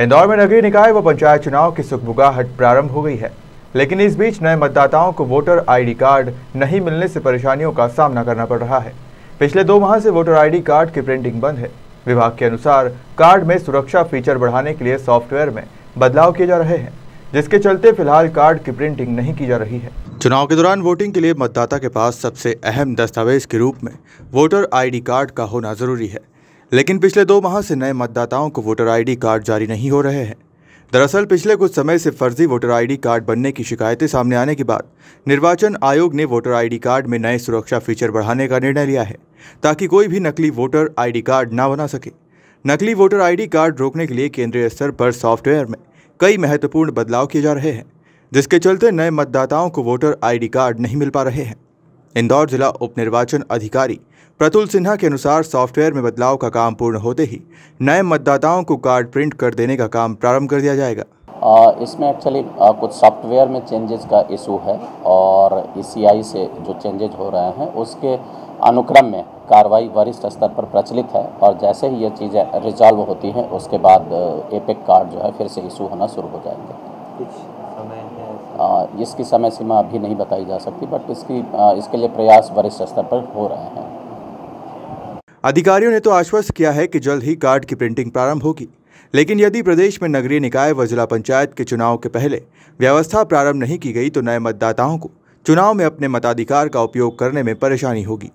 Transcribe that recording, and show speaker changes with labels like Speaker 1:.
Speaker 1: इंदौर में नगरीय निकाय व पंचायत चुनाव की सुखबुगाहट प्रारंभ हो गई है लेकिन इस बीच नए मतदाताओं को वोटर आईडी कार्ड नहीं मिलने से परेशानियों का सामना करना पड़ रहा है पिछले दो माह से वोटर आईडी कार्ड की प्रिंटिंग बंद है विभाग के अनुसार कार्ड में सुरक्षा फीचर बढ़ाने के लिए सॉफ्टवेयर में बदलाव किए जा रहे हैं जिसके चलते फिलहाल कार्ड की प्रिंटिंग नहीं की जा रही है चुनाव के दौरान वोटिंग के लिए मतदाता के पास सबसे अहम दस्तावेज के रूप में वोटर आईडी कार्ड का होना जरूरी है लेकिन पिछले दो माह से नए मतदाताओं को वोटर आईडी कार्ड जारी नहीं हो रहे हैं दरअसल पिछले कुछ समय से फर्जी वोटर आईडी कार्ड बनने की शिकायतें सामने आने के बाद निर्वाचन आयोग ने वोटर आईडी कार्ड में नए सुरक्षा फीचर बढ़ाने का निर्णय लिया है ताकि कोई भी नकली वोटर आईडी कार्ड ना बना सके नकली वोटर आईडी कार्ड रोकने के लिए केंद्रीय स्तर पर सॉफ्टवेयर में कई महत्वपूर्ण बदलाव किए जा रहे हैं जिसके चलते नए मतदाताओं को वोटर आईडी कार्ड नहीं मिल पा रहे हैं इंदौर जिला उपनिर्वाचन अधिकारी प्रतुल सिन्हा के अनुसार सॉफ्टवेयर में बदलाव का काम पूर्ण होते ही नए मतदाताओं को कार्ड प्रिंट कर देने का काम प्रारंभ कर दिया जाएगा
Speaker 2: आ, इसमें एक्चुअली कुछ सॉफ्टवेयर में चेंजेस का इशू है और ई e से जो चेंजेज हो रहे हैं उसके अनुक्रम में कार्रवाई वरिष्ठ स्तर पर प्रचलित है और जैसे ही ये चीज़ें रिजॉल्व होती हैं उसके बाद एपेक कार्ड जो है फिर से इशू होना शुरू हो जाएंगे इसकी समय सीमा
Speaker 1: अभी नहीं बताई जा सकती बट इसकी इसके लिए प्रयास वरिष्ठ
Speaker 2: स्तर पर हो रहे हैं
Speaker 1: अधिकारियों ने तो आश्वस्त किया है कि जल्द ही कार्ड की प्रिंटिंग प्रारंभ होगी लेकिन यदि प्रदेश में नगरीय निकाय व जिला पंचायत के चुनाव के पहले व्यवस्था प्रारंभ नहीं की गई तो नए मतदाताओं को चुनाव में अपने मताधिकार का उपयोग करने में परेशानी होगी